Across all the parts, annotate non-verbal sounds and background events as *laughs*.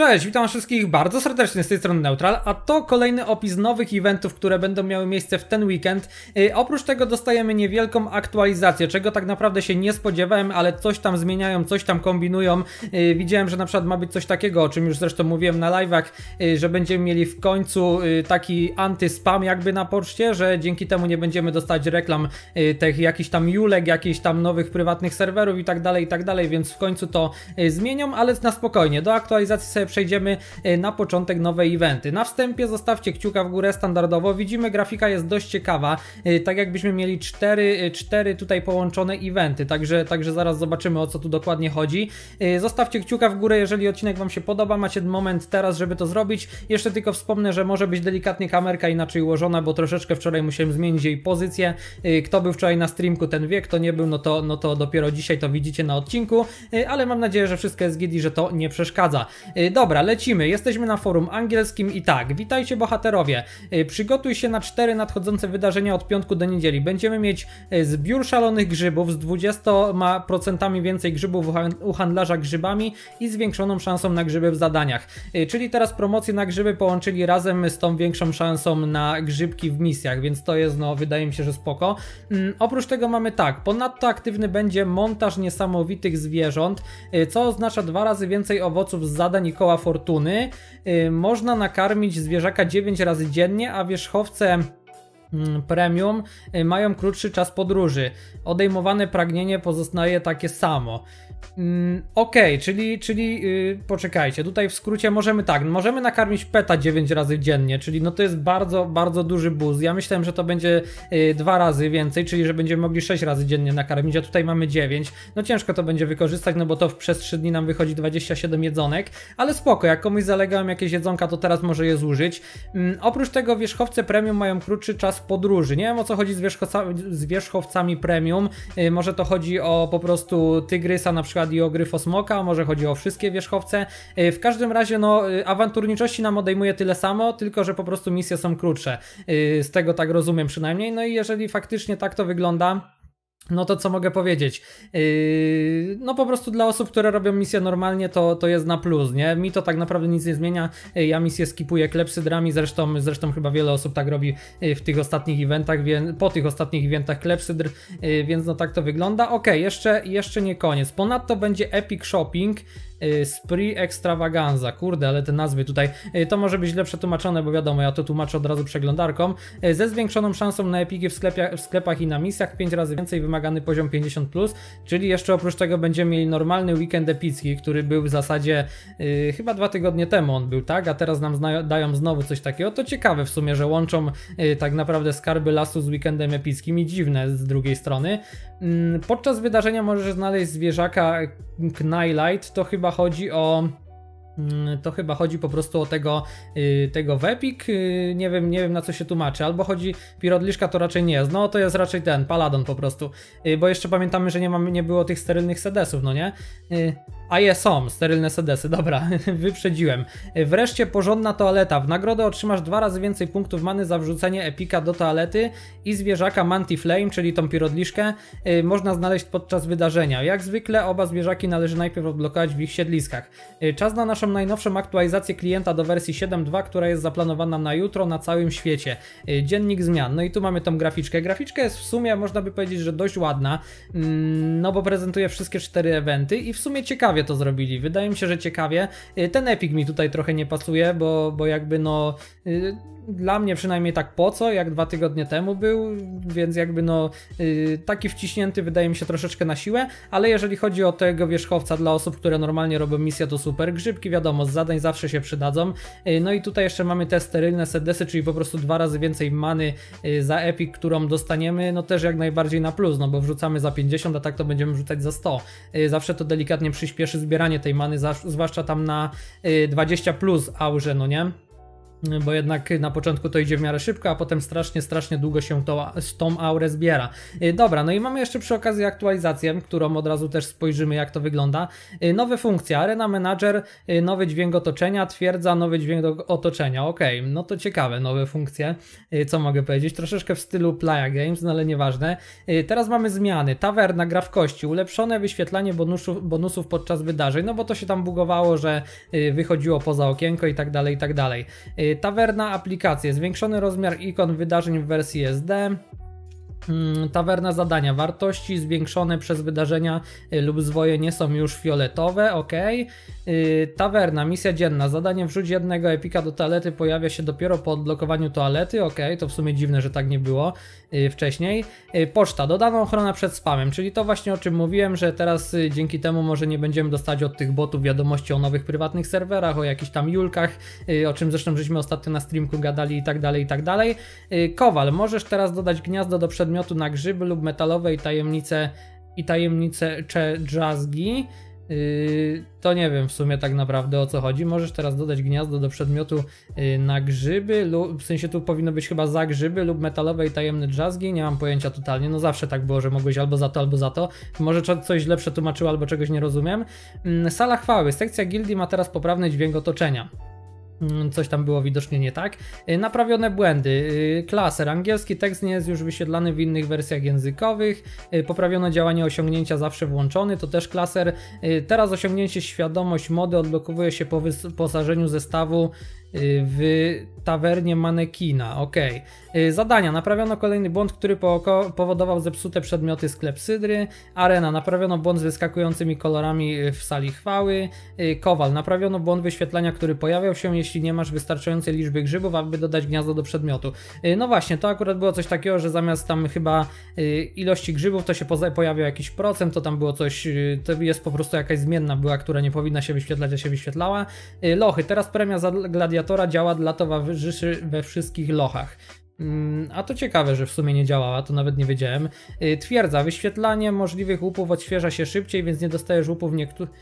Cześć, witam wszystkich bardzo serdecznie z tej strony Neutral, a to kolejny opis nowych eventów, które będą miały miejsce w ten weekend. Yy, oprócz tego dostajemy niewielką aktualizację, czego tak naprawdę się nie spodziewałem, ale coś tam zmieniają, coś tam kombinują. Yy, widziałem, że na przykład ma być coś takiego, o czym już zresztą mówiłem na live'ach, yy, że będziemy mieli w końcu y, taki antyspam, spam jakby na poczcie, że dzięki temu nie będziemy dostać reklam y, tych jakichś tam julek, jakichś tam nowych prywatnych serwerów i tak dalej, i tak dalej, więc w końcu to y, zmienią, ale na spokojnie, do aktualizacji sobie przejdziemy e, na początek nowe eventy. Na wstępie zostawcie kciuka w górę standardowo. Widzimy, grafika jest dość ciekawa, e, tak jakbyśmy mieli cztery, e, cztery tutaj połączone eventy, także, także zaraz zobaczymy o co tu dokładnie chodzi. Zostawcie kciuka w górę, jeżeli odcinek Wam się podoba, macie moment teraz, żeby to zrobić. Jeszcze tylko wspomnę, że może być delikatnie kamerka inaczej ułożona, bo troszeczkę wczoraj musiałem zmienić jej pozycję. Kto był wczoraj na streamku, ten wie, kto nie był, no to, no to dopiero dzisiaj to widzicie na odcinku, ale mam nadzieję, że wszystko jest giddy, że to nie przeszkadza dobra, lecimy. Jesteśmy na forum angielskim i tak. Witajcie bohaterowie. E, przygotuj się na cztery nadchodzące wydarzenia od piątku do niedzieli. Będziemy mieć e, zbiór szalonych grzybów z 20% więcej grzybów u handlarza grzybami i zwiększoną szansą na grzyby w zadaniach. E, czyli teraz promocję na grzyby połączyli razem z tą większą szansą na grzybki w misjach, więc to jest, no, wydaje mi się, że spoko. Mm, oprócz tego mamy tak. Ponadto aktywny będzie montaż niesamowitych zwierząt, co oznacza dwa razy więcej owoców z zadań i koła fortuny, y, można nakarmić zwierzaka 9 razy dziennie, a wierzchowce Mm, premium y, mają krótszy czas podróży. Odejmowane pragnienie pozostaje takie samo. Mm, ok, czyli, czyli yy, poczekajcie, tutaj w skrócie możemy tak, możemy nakarmić peta 9 razy dziennie, czyli no to jest bardzo, bardzo duży buz. Ja myślałem, że to będzie yy, dwa razy więcej, czyli że będziemy mogli 6 razy dziennie nakarmić, a tutaj mamy 9. No ciężko to będzie wykorzystać, no bo to przez 3 dni nam wychodzi 27 jedzonek, ale spoko, jak komuś zalegałem jakieś jedzonka, to teraz może je zużyć. Yy, oprócz tego wierzchowce premium mają krótszy czas podróży. Nie wiem o co chodzi z, wierzchowca, z wierzchowcami premium. Y, może to chodzi o po prostu tygrysa na przykład i o gryfosmoka, może chodzi o wszystkie wierzchowce. Y, w każdym razie no y, awanturniczości nam odejmuje tyle samo, tylko że po prostu misje są krótsze. Z tego tak rozumiem przynajmniej. No i jeżeli faktycznie tak to wygląda, no to co mogę powiedzieć? Yy, no po prostu dla osób, które robią misję normalnie, to, to jest na plus, nie? Mi to tak naprawdę nic nie zmienia. Yy, ja misję skipuję klepsydrami, zresztą, zresztą chyba wiele osób tak robi yy, w tych ostatnich eventach, więc, po tych ostatnich eventach klepsydr, więc no tak to wygląda. Ok, jeszcze, jeszcze nie koniec. Ponadto będzie Epic Shopping. Spree y, Extravaganza. Kurde, ale te nazwy tutaj. Y, to może być źle przetłumaczone, bo wiadomo, ja to tłumaczę od razu przeglądarką. Y, ze zwiększoną szansą na epiki w, w sklepach i na misjach 5 razy więcej wymagany poziom 50+, plus, czyli jeszcze oprócz tego będziemy mieli normalny weekend epicki, który był w zasadzie yy, chyba dwa tygodnie temu on był, tak? A teraz nam dają znowu coś takiego. To ciekawe w sumie, że łączą yy, tak naprawdę skarby lasu z weekendem epickim i dziwne z drugiej strony. Yy, podczas wydarzenia możesz znaleźć zwierzaka Knylight, to chyba chodzi o mm, to chyba chodzi po prostu o tego, y, tego Wepik, y, nie wiem, nie wiem na co się tłumaczy, albo chodzi Pirodliszka to raczej nie jest, no to jest raczej ten, Paladon po prostu, y, bo jeszcze pamiętamy, że nie, mamy, nie było tych sterylnych sedesów, no nie? A je są, sterylne sedesy, dobra, *laughs* wyprzedziłem. Wreszcie porządna toaleta. W nagrodę otrzymasz dwa razy więcej punktów many za wrzucenie epika do toalety i zwierzaka Manti Flame, czyli tą pirodliszkę, yy, można znaleźć podczas wydarzenia. Jak zwykle oba zwierzaki należy najpierw odblokować w ich siedliskach. Yy, czas na naszą najnowszą aktualizację klienta do wersji 7.2, która jest zaplanowana na jutro na całym świecie. Yy, dziennik zmian. No i tu mamy tą graficzkę. Graficzka jest w sumie, można by powiedzieć, że dość ładna, mm, no bo prezentuje wszystkie cztery eventy i w sumie ciekawie ciekawie to zrobili. Wydaje mi się, że ciekawie. Y, ten Epic mi tutaj trochę nie pasuje, bo, bo jakby no y, dla mnie przynajmniej tak po co, jak dwa tygodnie temu był, więc jakby no y, taki wciśnięty wydaje mi się troszeczkę na siłę, ale jeżeli chodzi o tego wierzchowca dla osób, które normalnie robią misję, to super. Grzybki wiadomo, z zadań zawsze się przydadzą. Y, no i tutaj jeszcze mamy te sterylne sedesy, czyli po prostu dwa razy więcej many y, za epic, którą dostaniemy, no też jak najbardziej na plus, no bo wrzucamy za 50, a tak to będziemy wrzucać za 100. Zawsze to delikatnie przyspieszy zbieranie tej many, zwłaszcza tam na 20 plus aurze, no nie? bo jednak na początku to idzie w miarę szybko, a potem strasznie, strasznie długo się to, z tą aurę zbiera. Y, dobra, no i mamy jeszcze przy okazji aktualizację, którą od razu też spojrzymy jak to wygląda. Y, nowe funkcje, Arena Manager, y, nowy dźwięk otoczenia, twierdza nowy dźwięk otoczenia. Ok, no to ciekawe, nowe funkcje, co mogę powiedzieć, troszeczkę w stylu Playa Games, no ale nieważne. Teraz mamy zmiany, tawerna, gra w kości, ulepszone wyświetlanie bonusów, bonusów podczas wydarzeń, no bo to się tam bugowało, że wychodziło poza okienko i tak dalej, i tak dalej. Tawerna aplikacje, zwiększony rozmiar ikon wydarzeń w wersji SD, Mm, tawerna zadania. Wartości zwiększone przez wydarzenia y, lub zwoje nie są już fioletowe, ok. Tawerna, misja dzienna. Zadanie wrzuć jednego epika do toalety pojawia się dopiero po odblokowaniu toalety, ok. To w sumie dziwne, że tak nie było y, wcześniej. Y, poczta, dodana ochrona przed spamem, czyli to właśnie o czym mówiłem, że teraz dzięki temu może nie będziemy dostać od tych botów wiadomości o nowych prywatnych serwerach, o jakichś tam julkach, o czym zresztą żeśmy ostatnio na streamku gadali i tak dalej, i tak dalej. Kowal, możesz teraz dodać gniazdo do przedmiotu przedmiotu na grzyby lub metalowej tajemnice i tajemnice Cze Drzazgi, yy, to nie wiem w sumie tak naprawdę o co chodzi. Możesz teraz dodać gniazdo do przedmiotu yy, na grzyby, lub, w sensie tu powinno być chyba za grzyby lub metalowe i tajemne drzazgi, nie mam pojęcia totalnie, no zawsze tak było, że mogłeś albo za to, albo za to. Może coś źle przetłumaczyło, albo czegoś nie rozumiem. Mm, sala chwały, sekcja gildii ma teraz poprawny dźwięk otoczenia. Mm, coś tam było widocznie nie tak. Y, naprawione błędy. Y, klaser. Angielski tekst nie jest już wysiedlany w innych wersjach językowych. Y, Poprawiono działanie osiągnięcia zawsze włączony. To też klaser. Teraz osiągnięcie świadomość mody odblokowuje się po wyposażeniu zestawu Y, w tawernie manekina. Ok. Zadania. Naprawiono kolejny błąd, który powodował zepsute przedmioty sydry. Arena. Naprawiono błąd z wyskakującymi kolorami y, w sali chwały. Y, kowal. Naprawiono błąd wyświetlania, który pojawiał się, jeśli nie masz wystarczającej liczby grzybów, aby dodać gniazdo do przedmiotu. No właśnie, to akurat było coś takiego, że zamiast tam chyba ilości grzybów, to się pojawiał jakiś procent, to tam było coś, to jest po prostu jakaś zmienna była, która nie powinna się wyświetlać, a się wyświetlała. Lochy. Teraz premia za gladiatorów kalkulatora działa dla towarzyszy we wszystkich lochach. Mm, a to ciekawe, że w sumie nie działała, to nawet nie wiedziałem. Y, twierdza, wyświetlanie możliwych łupów odświeża się szybciej, więc nie dostajesz łupów niektórych.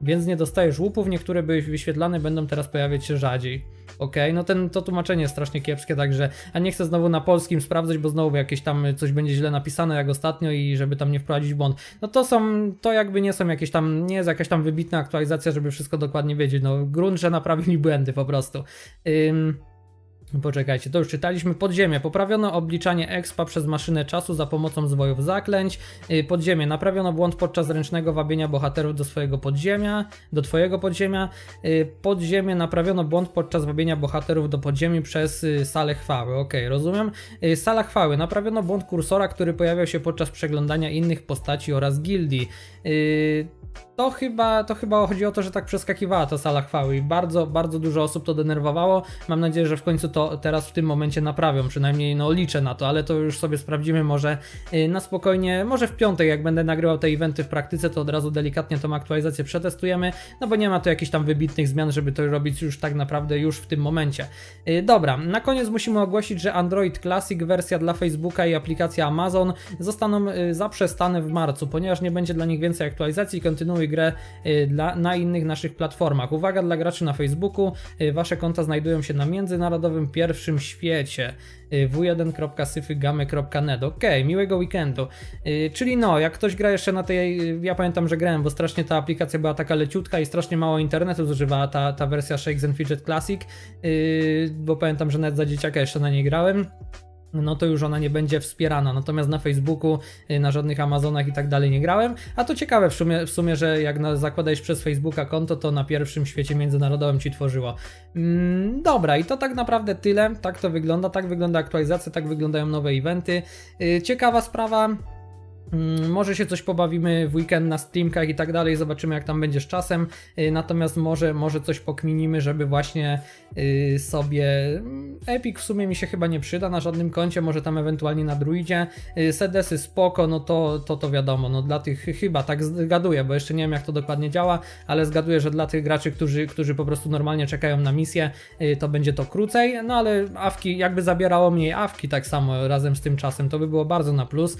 Więc nie dostajesz łupów, niektóre były wyświetlane, będą teraz pojawiać się rzadziej. Okej, okay? no ten, to tłumaczenie jest strasznie kiepskie, także. A nie chcę znowu na polskim sprawdzać, bo znowu jakieś tam coś będzie źle napisane jak ostatnio i żeby tam nie wprowadzić błąd. No to są, to jakby nie są jakieś tam, nie jest jakaś tam wybitna aktualizacja, żeby wszystko dokładnie wiedzieć. No grunt, że naprawili błędy po prostu. Ym... Poczekajcie, to już czytaliśmy. Podziemie. Poprawiono obliczanie expa przez maszynę czasu za pomocą zwojów zaklęć. Y, podziemie. Naprawiono błąd podczas ręcznego wabienia bohaterów do swojego podziemia, do twojego podziemia. Y, podziemie. Naprawiono błąd podczas wabienia bohaterów do podziemi przez y, salę chwały. Ok, rozumiem. Sala chwały. Naprawiono błąd kursora, który pojawiał się podczas przeglądania innych postaci oraz gildii. To chyba, to chyba chodzi o to, że tak przeskakiwała ta sala chwały i bardzo, bardzo dużo osób to denerwowało. Mam nadzieję, że w końcu to to teraz w tym momencie naprawią, przynajmniej no liczę na to, ale to już sobie sprawdzimy może y, na spokojnie, może w piątek jak będę nagrywał te eventy w praktyce, to od razu delikatnie tą aktualizację przetestujemy, no bo nie ma tu jakichś tam wybitnych zmian, żeby to robić już tak naprawdę już w tym momencie. Y, dobra, na koniec musimy ogłosić, że Android Classic wersja dla Facebooka i aplikacja Amazon zostaną y, zaprzestane w marcu, ponieważ nie będzie dla nich więcej aktualizacji, kontynuuj grę dla, na innych naszych platformach. Uwaga dla graczy na Facebooku, wasze konta znajdują się na międzynarodowym pierwszym świecie y, w1.syfygamy.net. ok miłego weekendu. Y, czyli no, jak ktoś gra jeszcze na tej, y, ja pamiętam, że grałem, bo strasznie ta aplikacja była taka leciutka i strasznie mało internetu zużywała ta, ta wersja Shakes and Fidget Classic, bo pamiętam, że nawet za dzieciaka jeszcze na niej grałem no to już ona nie będzie wspierana. Natomiast na Facebooku, y, na żadnych Amazonach i tak dalej nie grałem. A to ciekawe w sumie, w sumie że jak zakładasz przez Facebooka konto, to na pierwszym świecie międzynarodowym ci tworzyło. Mm, dobra, i to tak naprawdę tyle. Tak to wygląda, tak wygląda aktualizacja, tak wyglądają nowe eventy. Yy, ciekawa sprawa, Mm, może się coś pobawimy w weekend na streamkach i tak dalej, zobaczymy jak tam będzie z czasem. Y, natomiast może, może coś pokminimy, żeby właśnie y, sobie. Mm, Epic w sumie mi się chyba nie przyda na żadnym koncie, może tam ewentualnie na druidzie. Y, Sedesy spoko, no to, to to wiadomo, no dla tych chyba tak zgaduję, bo jeszcze nie wiem jak to dokładnie działa, ale zgaduję, że dla tych graczy, którzy, którzy po prostu normalnie czekają na misję, to będzie to krócej, no ale awki, jakby zabierało mniej awki tak samo razem z tym czasem, to by było bardzo na plus,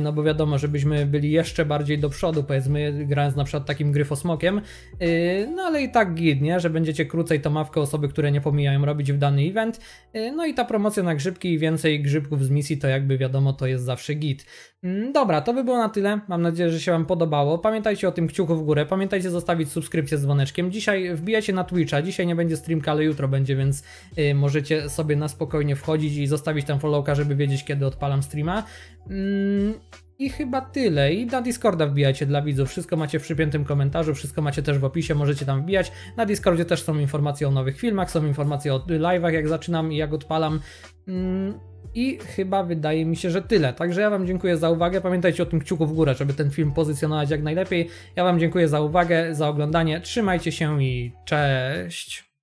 no bo wiadomo, żebyśmy byli jeszcze bardziej do przodu, powiedzmy, grając na przykład takim gryfosmokiem, yy, no ale i tak gidnie, że będziecie krócej tą mawkę osoby, które nie pomijają robić w dany event, yy, no i ta promocja na grzybki i więcej grzybków z misji, to jakby wiadomo, to jest zawsze git. Yy, dobra, to by było na tyle, mam nadzieję, że się Wam podobało, pamiętajcie o tym kciuku w górę, pamiętajcie zostawić subskrypcję z dzwoneczkiem, dzisiaj wbijajcie na Twitcha, dzisiaj nie będzie streamka, ale jutro będzie, więc możecie sobie na spokojnie wchodzić i zostawić tam followka, żeby wiedzieć, kiedy odpalam streama. Mm, i chyba tyle. I na Discorda wbijajcie dla widzów. Wszystko macie w przypiętym komentarzu, wszystko macie też w opisie, możecie tam wbijać. Na Discordzie też są informacje o nowych filmach, są informacje o live'ach, jak zaczynam i jak odpalam. Mm, I chyba wydaje mi się, że tyle. Także ja Wam dziękuję za uwagę. Pamiętajcie o tym kciuku w górę, żeby ten film pozycjonować jak najlepiej. Ja Wam dziękuję za uwagę, za oglądanie. Trzymajcie się i cześć!